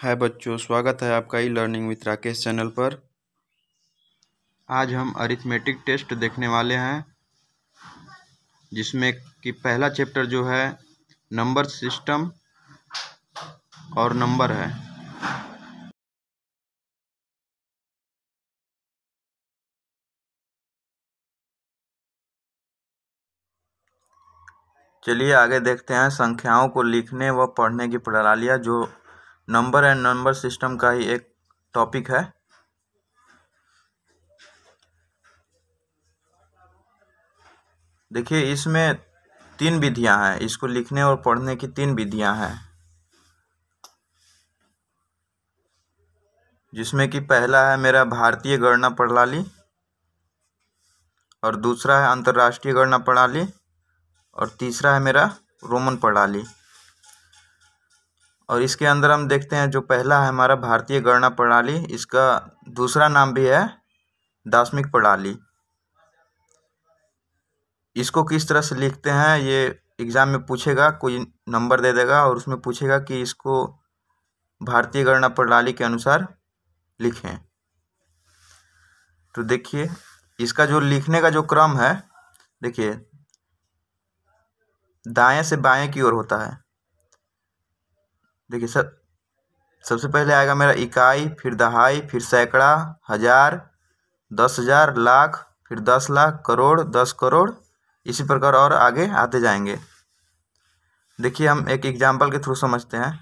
हाय बच्चों स्वागत है आपका e learning with Rakesh channel पर आज हम अरिथमेटिक टेस्ट देखने वाले हैं जिसमें कि पहला चैप्टर जो है नंबर सिस्टम और नंबर है चलिए आगे देखते हैं संख्याओं को लिखने व पढ़ने की प्रणालियाँ जो नंबर एंड नंबर सिस्टम का ही एक टॉपिक है देखिए इसमें तीन विधियां हैं इसको लिखने और पढ़ने की तीन विधियां हैं जिसमें कि पहला है मेरा भारतीय गणना प्रणाली और दूसरा है अंतर्राष्ट्रीय गणना प्रणाली और तीसरा है मेरा रोमन प्रणाली और इसके अंदर हम देखते हैं जो पहला है हमारा भारतीय गणना प्रणाली इसका दूसरा नाम भी है दार्शनिक प्रणाली इसको किस तरह से लिखते हैं ये एग्ज़ाम में पूछेगा कोई नंबर दे देगा और उसमें पूछेगा कि इसको भारतीय गणना प्रणाली के अनुसार लिखें तो देखिए इसका जो लिखने का जो क्रम है देखिए दाएं से बाएं की ओर होता है देखिए सब सबसे पहले आएगा मेरा इकाई फिर दहाई फिर सैकड़ा हज़ार दस हज़ार लाख फिर दस लाख करोड़ दस करोड़ इसी प्रकार और आगे आते जाएंगे देखिए हम एक एग्जाम्पल के थ्रू समझते हैं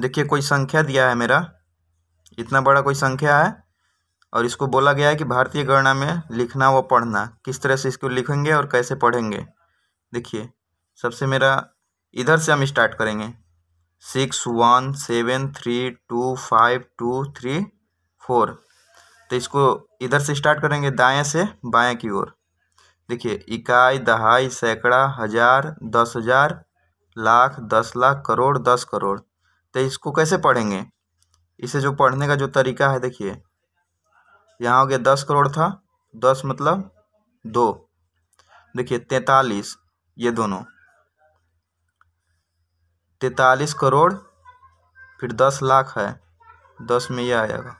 देखिए कोई संख्या दिया है मेरा इतना बड़ा कोई संख्या है और इसको बोला गया है कि भारतीय गणना में लिखना व पढ़ना किस तरह से इसको लिखेंगे और कैसे पढ़ेंगे देखिए सबसे मेरा इधर से हम स्टार्ट करेंगे six one seven three two five two three four तो इसको इधर से स्टार्ट करेंगे दाएं से बाएं की ओर देखिए इकाई दहाई सैकड़ा हज़ार दस हज़ार लाख दस लाख करोड़ दस करोड़ तो इसको कैसे पढ़ेंगे इसे जो पढ़ने का जो तरीका है देखिए यहाँ हो गया दस करोड़ था दस मतलब दो देखिए तैतालीस ये दोनों तैतालीस करोड़ फिर दस लाख है दस में यह आ जाएगा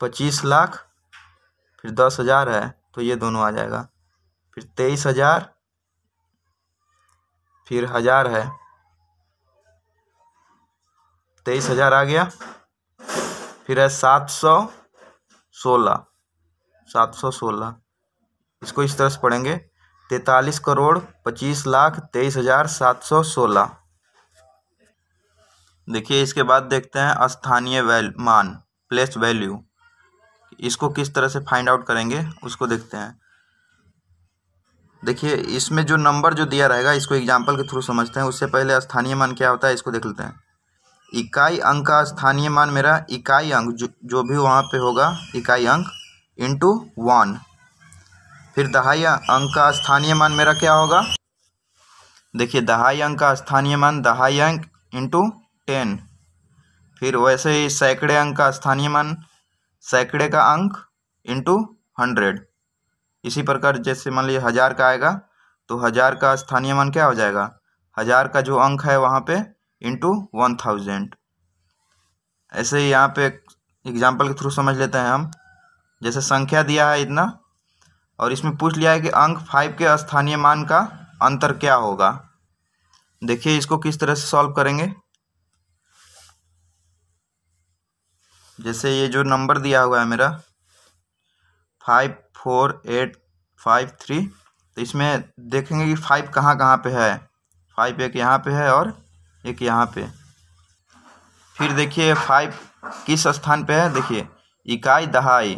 पच्चीस लाख फिर दस हज़ार है तो ये दोनों आ जाएगा फिर तेईस हज़ार फिर हज़ार है तेईस हज़ार आ गया फिर है सात सौ सोलह सात सौ सोलह इसको इस तरह से पढ़ेंगे तैतालीस करोड़ पच्चीस लाख तेईस हज़ार सात सौ सोलह देखिए इसके बाद देखते हैं स्थानीय वैल मान प्लेस वैल्यू इसको किस तरह से फाइंड आउट करेंगे उसको देखते हैं देखिए इसमें जो नंबर जो दिया रहेगा इसको एग्जाम्पल के थ्रू समझते हैं उससे पहले स्थानीय मान क्या होता है इसको देख लेते हैं इकाई अंक का स्थानीय मान मेरा इकाई अंक जो जो भी वहाँ पे होगा इकाई अंक इंटू वन फिर दहाई अंक का स्थानीय मान मेरा क्या होगा देखिए दहाई अंक का स्थानीय मान दहाई अंक इंटू टेन फिर वैसे ही सैकड़े अंक का स्थानीय मान सैकड़े का अंक इंटू हंड्रेड इसी प्रकार जैसे मान लीजिए हज़ार का आएगा तो हज़ार का स्थानीय मान क्या हो जाएगा हज़ार का जो अंक है वहाँ पे इंटू वन थाउजेंड ऐसे ही यहाँ पे एग्जाम्पल के थ्रू समझ लेते हैं हम जैसे संख्या दिया है इतना और इसमें पूछ लिया है कि अंक फाइव के स्थानीय मान का अंतर क्या होगा देखिए इसको किस तरह से सॉल्व करेंगे जैसे ये जो नंबर दिया हुआ है मेरा five four eight five three तो इसमें देखेंगे कि फाइव कहाँ कहाँ पे है फाइव एक यहाँ पे है और एक यहाँ पे फिर देखिए फाइव किस स्थान पे है देखिए इकाई दहाई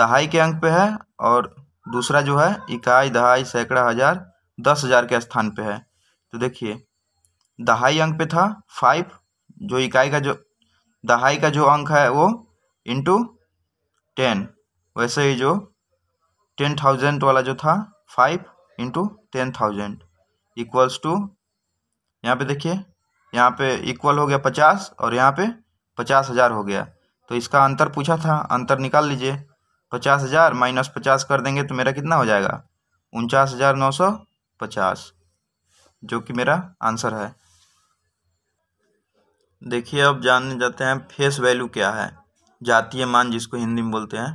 दहाई के अंक पे है और दूसरा जो है इकाई दहाई सैकड़ा हज़ार दस हज़ार के स्थान पे है तो देखिए दहाई अंक पे था फाइव जो इकाई का जो दहाई का जो अंक है वो इंटू टेन वैसे ही जो टेन थाउजेंड वाला जो था five into ten thousand equals to यहाँ पे देखिए यहाँ पे इक्वल हो गया पचास और यहाँ पे पचास हज़ार हो गया तो इसका अंतर पूछा था अंतर निकाल लीजिए पचास हज़ार माइनस पचास कर देंगे तो मेरा कितना हो जाएगा उनचास हज़ार नौ सौ पचास जो कि मेरा आंसर है देखिए अब जानने जाते हैं फेस वैल्यू क्या है जातीय मान जिसको हिंदी में बोलते हैं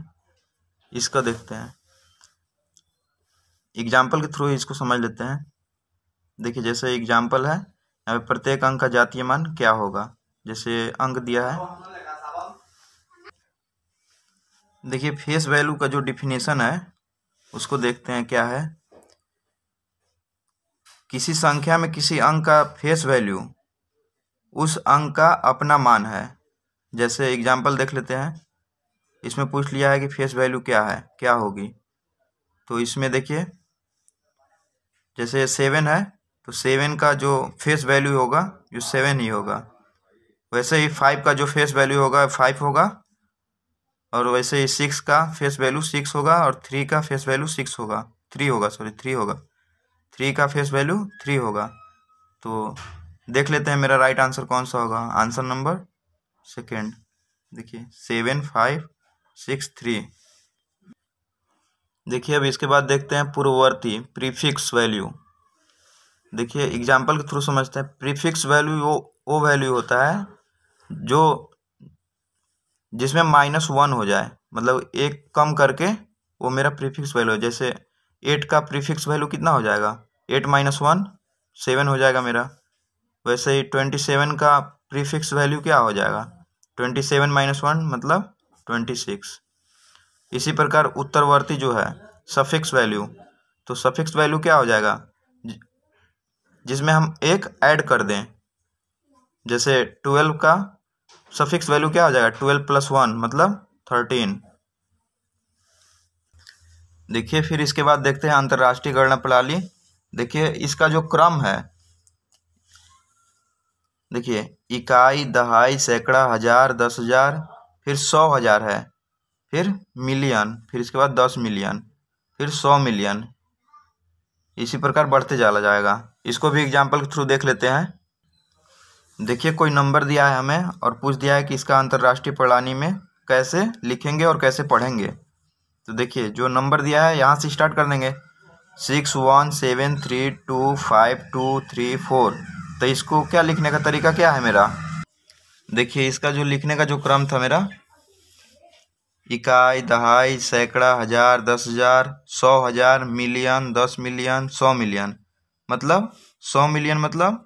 इसका देखते हैं एग्जाम्पल के थ्रू इसको समझ लेते हैं देखिए जैसे एग्जाम्पल है यहाँ पे प्रत्येक अंक का जातीय मान क्या होगा जैसे अंक दिया है देखिए फेस वैल्यू का जो डिफिनेशन है उसको देखते हैं क्या है किसी संख्या में किसी अंक का फेस वैल्यू उस अंक का अपना मान है जैसे एग्जाम्पल देख लेते हैं इसमें पूछ लिया है कि फेस वैल्यू क्या है क्या होगी तो इसमें देखिए जैसे सेवन है तो सेवन का जो फेस वैल्यू होगा जो सेवन ही होगा वैसे ही फाइव का जो फेस वैल्यू होगा फाइव होगा और वैसे ही सिक्स का फेस वैल्यू सिक्स होगा और थ्री का फेस वैल्यू सिक्स होगा थ्री होगा सॉरी थ्री होगा थ्री का फेस वैल्यू थ्री होगा तो देख लेते हैं मेरा राइट आंसर कौन सा होगा आंसर नंबर सेकेंड देखिए सेवन फाइव सिक्स थ्री देखिए अब इसके बाद देखते हैं पूर्ववर्ती प्रीफिक्स वैल्यू देखिए एग्जाम्पल के थ्रू समझते हैं प्रीफिक्स वैल्यू वो वो वैल्यू होता है जो जिसमें माइनस वन हो जाए मतलब एक कम करके वो मेरा प्रीफिक्स वैल्यू जैसे एट का प्रीफिक्स वैल्यू कितना हो जाएगा एट माइनस वन सेवन हो जाएगा मेरा वैसे ही ट्वेंटी सेवन का प्रीफिक्स वैल्यू क्या हो जाएगा ट्वेंटी सेवन माइनस वन मतलब ट्वेंटी सिक्स इसी प्रकार उत्तरवर्ती जो है सफिक्स वैल्यू तो सफिक्स वैल्यू क्या हो जाएगा जिसमें हम एक ऐड कर दें जैसे ट्वेल्व का सफिक्स वैल्यू क्या हो जाएगा ट्वेल्व प्लस वन मतलब थर्टीन देखिए फिर इसके बाद देखते हैं अंतर्राष्ट्रीय गणना प्रणाली देखिए इसका जो क्रम है देखिए इकाई दहाई सैकड़ा हजार दस हजार फिर सौ हजार है फिर मिलियन फिर इसके बाद दस मिलियन फिर सौ मिलियन इसी प्रकार बढ़ते चला जाएगा इसको भी एग्जाम्पल के थ्रू देख लेते हैं देखिए कोई नंबर दिया है हमें और पूछ दिया है कि इसका अंतर्राष्ट्रीय प्रणाली में कैसे लिखेंगे और कैसे पढ़ेंगे तो देखिए जो नंबर दिया है यहाँ से स्टार्ट कर देंगे six one seven three two five two three four तो इसको क्या लिखने का तरीका क्या है मेरा देखिए इसका जो लिखने का जो क्रम था मेरा इकाई दहाई सैकड़ा हज़ार दस हज़ार सौ हज़ार मिलियन दस मिलियन सौ मिलियन मतलब सौ मिलियन मतलब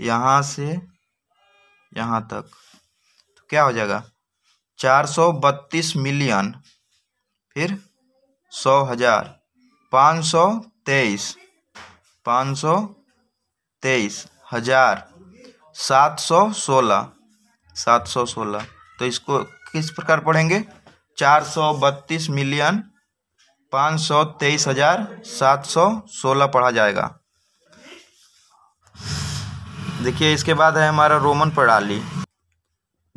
यहाँ से यहाँ तक तो क्या हो जाएगा चार सौ बत्तीस मिलियन फिर सौ हज़ार पाँच सौ तेईस पाँच सौ तेईस हज़ार सात सौ सोलह सात सौ सोलह तो इसको किस प्रकार पढ़ेंगे चार सौ बत्तीस मिलियन पाँच सौ तेईस हज़ार सात सौ सोलह पढ़ा जाएगा देखिए इसके बाद है हमारा रोमन प्रणाली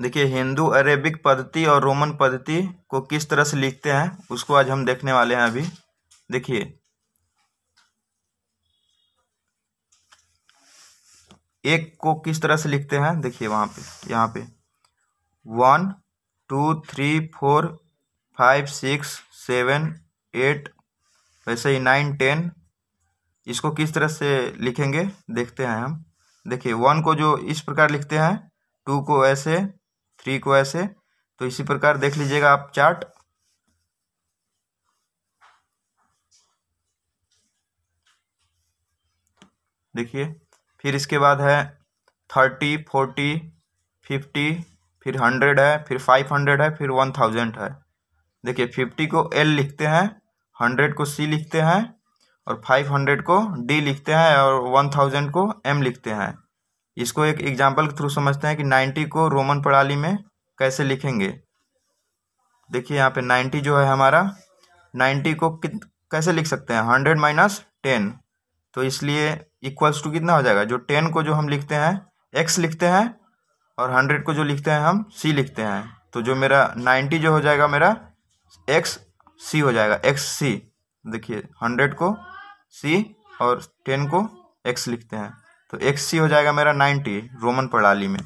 देखिए हिंदू अरेबिक पद्धति और रोमन पद्धति को किस तरह से लिखते हैं उसको आज हम देखने वाले हैं अभी देखिए एक को किस तरह से लिखते हैं देखिए वहां पे यहाँ पे one two three four five six seven eight वैसे ही नाइन टेन इसको किस तरह से लिखेंगे देखते हैं हम देखिए वन को जो इस प्रकार लिखते हैं टू को ऐसे थ्री को ऐसे तो इसी प्रकार देख लीजिएगा आप चार्ट देखिए फिर इसके बाद है थर्टी फोर्टी फिफ्टी फिर हंड्रेड है फिर फाइव हंड्रेड है फिर वन थाउजेंड है देखिए फिफ्टी को एल लिखते हैं हंड्रेड को सी लिखते हैं और फाइव हंड्रेड को डी लिखते हैं और वन थाउजेंड को एम लिखते हैं इसको एक एग्जाम्पल के थ्रू समझते हैं कि नाइन्टी को रोमन प्रणाली में कैसे लिखेंगे देखिए यहाँ पे नाइन्टी जो है हमारा नाइन्टी को कित कैसे लिख सकते हैं हंड्रेड माइनस टेन तो इसलिए इक्वल्स टू कितना हो जाएगा जो टेन को जो हम लिखते हैं एक्स लिखते हैं और हंड्रेड को जो लिखते हैं हम सी लिखते हैं तो जो मेरा नाइन्टी जो हो जाएगा मेरा एक्स सी हो जाएगा एक्स सी देखिए हंड्रेड को सी और टेन को एक्स लिखते हैं तो एक्स सी हो जाएगा मेरा नाइन्टी रोमन प्रणाली में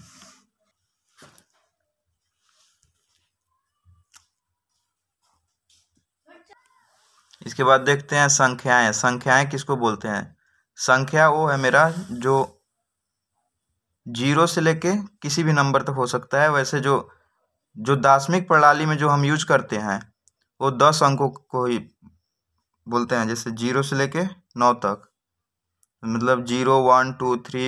इसके बाद देखते हैं संख्याएं संख्याएं किसको बोलते हैं संख्या वो है मेरा जो जीरो से लेके किसी भी नंबर तक हो सकता है वैसे जो जो दार्शनिक प्रणाली में जो हम यूज करते हैं वो दस अंकों को ही बोलते हैं जैसे जीरो से लेके नौ तक मतलब जीरो वन टू थ्री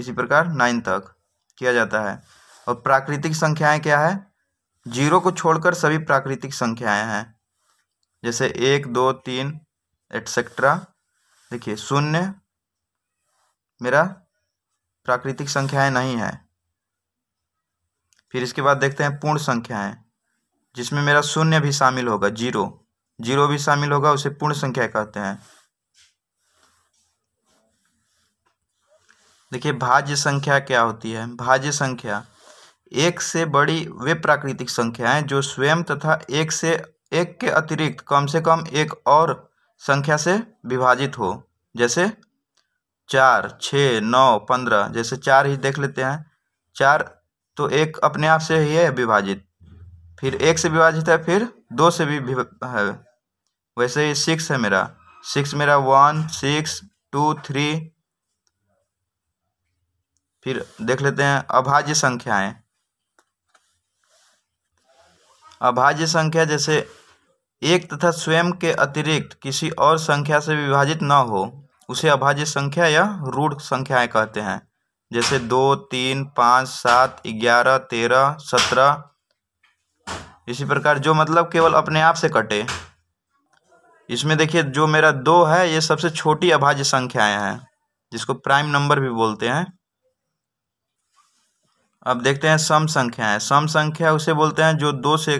इसी प्रकार नाइन तक किया जाता है और प्राकृतिक संख्याएं क्या है जीरो को छोड़कर सभी प्राकृतिक संख्याएं हैं जैसे एक दो तीन एटसेट्रा देखिए शून्य मेरा प्राकृतिक संख्याएं नहीं है फिर इसके बाद देखते हैं पूर्ण संख्याएं जिसमें मेरा शून्य भी शामिल होगा जीरो जीरो भी शामिल होगा उसे पूर्ण संख्या कहते हैं देखिए भाज्य संख्या क्या होती है भाज्य संख्या एक से बड़ी वे प्राकृतिक संख्याएं जो स्वयं तथा एक से एक के अतिरिक्त कम से कम एक और संख्या से विभाजित हो जैसे चार छः नौ पंद्रह जैसे चार ही देख लेते हैं चार तो एक अपने आप से ही है विभाजित फिर एक से विभाजित है फिर दो से भी है वैसे ही सिक्स है मेरा सिक्स मेरा वन सिक्स टू थ्री फिर देख लेते हैं अभाज्य संख्याएं अभाज्य संख्या जैसे एक तथा स्वयं के अतिरिक्त किसी और संख्या से विभाजित न हो उसे अभाज्य संख्या या रूढ़ संख्याएं कहते हैं जैसे दो तीन पाँच सात ग्यारह तेरह सत्रह इसी प्रकार जो मतलब केवल अपने आप से कटे इसमें देखिए जो मेरा दो है ये सबसे छोटी अभाज्य संख्याएं हैं जिसको प्राइम नंबर भी बोलते हैं अब देखते हैं सम संख्याएं सम संख्या उसे बोलते हैं जो दो से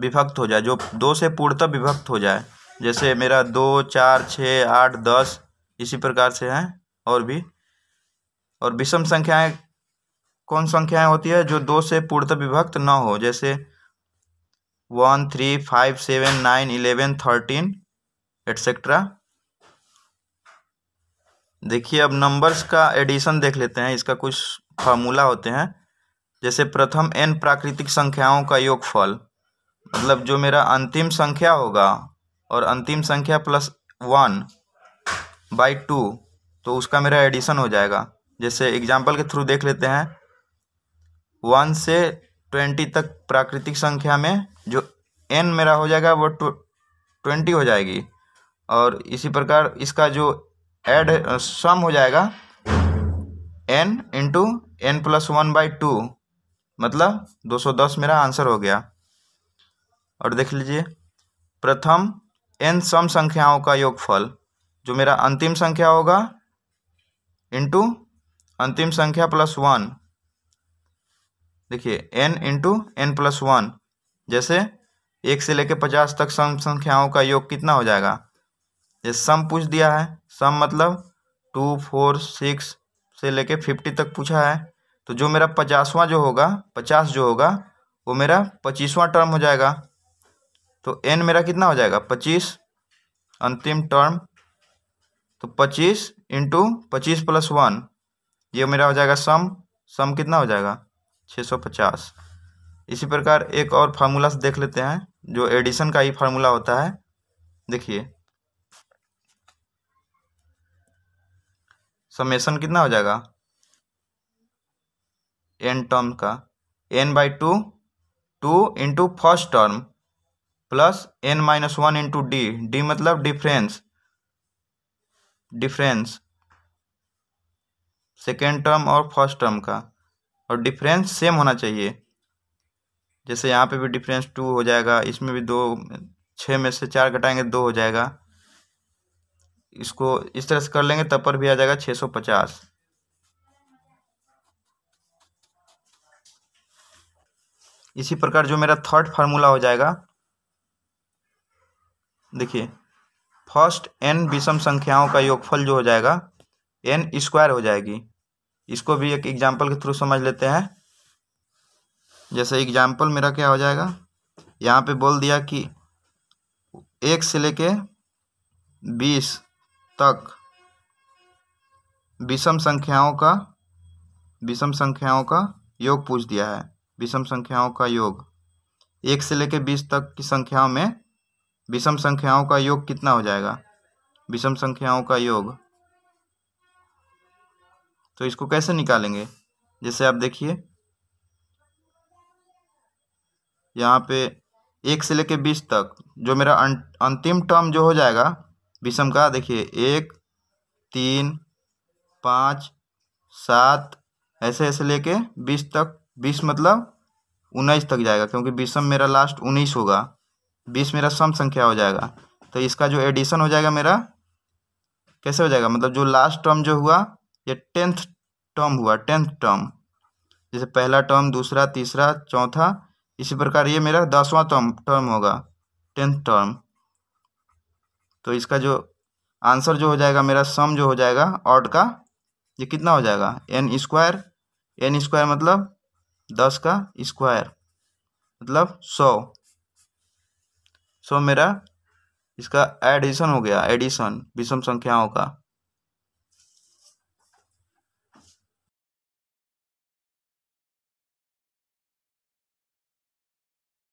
विभक्त हो जाए जो दो से पूर्णतः विभक्त हो जाए जैसे मेरा दो चार छः आठ दस इसी प्रकार से हैं और भी और विषम संख्याएं कौन संख्याएं होती है जो दो से पूर्णतः विभक्त न हो जैसे one three five seven nine eleven thirteen etcetera देखिए अब नंबर्स का एडिशन देख लेते हैं इसका कुछ फार्मूला होते हैं जैसे प्रथम एन प्राकृतिक संख्याओं का योगफल मतलब जो मेरा अंतिम संख्या होगा और अंतिम संख्या प्लस वन बाई टू तो उसका मेरा एडिशन हो जाएगा जैसे एग्जाम्पल के थ्रू देख लेते हैं वन से ट्वेंटी तक प्राकृतिक संख्या में जो एन मेरा हो जाएगा वो ट्वेंटी हो जाएगी और इसी प्रकार इसका जो एड सम हो जाएगा N into N plus one by two मतलब दो सौ दस मेरा आंसर हो गया और देख लीजिए प्रथम एन सम संख्याओं का योगफल जो मेरा अंतिम संख्या होगा इंटू अंतिम संख्या प्लस वन देखिए N into N plus one जैसे एक से लेकर पचास तक सम संख्याओं का योग कितना हो जाएगा ये सम पूछ दिया है सम मतलब टू फोर सिक्स से लेके फिफ्टी तक पूछा है तो जो मेरा पचासवां जो होगा पचास जो होगा वो मेरा पच्चीसवां टर्म हो जाएगा तो एन मेरा कितना हो जाएगा पच्चीस अंतिम टर्म तो पच्चीस इंटू पच्चीस प्लस वन ये मेरा हो जाएगा सम सम कितना हो जाएगा 650 सौ पचास इसी प्रकार एक और फार्मूला से देख लेते हैं जो एडिशन का ही फार्मूला होता है देखिए समेसन कितना हो जाएगा एन टर्म का N by two two into first term plus N minus one into D D मतलब डिफरेंस डिफरेंस सेकेंड टर्म और फर्स्ट टर्म का और डिफरेंस सेम होना चाहिए जैसे यहाँ पे भी डिफरेंस टू हो जाएगा इसमें भी दो छः में से चार घटाएंगे दो हो जाएगा इसको इस तरह से कर लेंगे तब पर भी आ जाएगा छः सौ पचास इसी प्रकार जो मेरा थर्ड फार्मूला हो जाएगा देखिए फर्स्ट एन विषम संख्याओं का योगफल जो हो जाएगा एन स्क्वायर हो जाएगी इसको भी एक एग्जाम्पल के थ्रू समझ लेते हैं जैसे एग्जाम्पल मेरा क्या हो जाएगा यहाँ पे बोल दिया कि एक से लेके बीस तक विषम संख्याओं का विषम संख्याओं का योग पूछ दिया है विषम संख्याओं का योग एक से लेके बीस तक की संख्याओं में विषम संख्याओं का योग कितना हो जाएगा विषम संख्याओं का योग तो इसको कैसे निकालेंगे जैसे आप देखिए यहाँ पे एक से लेके बीस तक जो मेरा अं-, अंतिम टर्म जो हो जाएगा विषम का देखिए एक तीन पाँच सात ऐसे ऐसे लेके बीस तक बीस मतलब उन्नीस तक जाएगा क्योंकि विषम मेरा लास्ट उन्नीस होगा बीस मेरा सम संख्या हो जाएगा तो इसका जो एडिशन हो जाएगा मेरा कैसे हो जाएगा मतलब जो लास्ट टर्म जो हुआ ये टेंथ टर्म हुआ टेंथ टर्म जैसे पहला टर्म दूसरा तीसरा चौथा इसी प्रकार ये मेरा दसवां टर्म टर्म होगा टेंथ टर्म तो इसका जो आंसर जो हो जाएगा मेरा सम जो हो जाएगा ऑड का ये कितना हो जाएगा एन स्क्वायर एन स्क्वायर मतलब दस का स्क्वायर मतलब सौ सौ मेरा इसका एडिशन हो गया एडिशन विषम संख्याओं का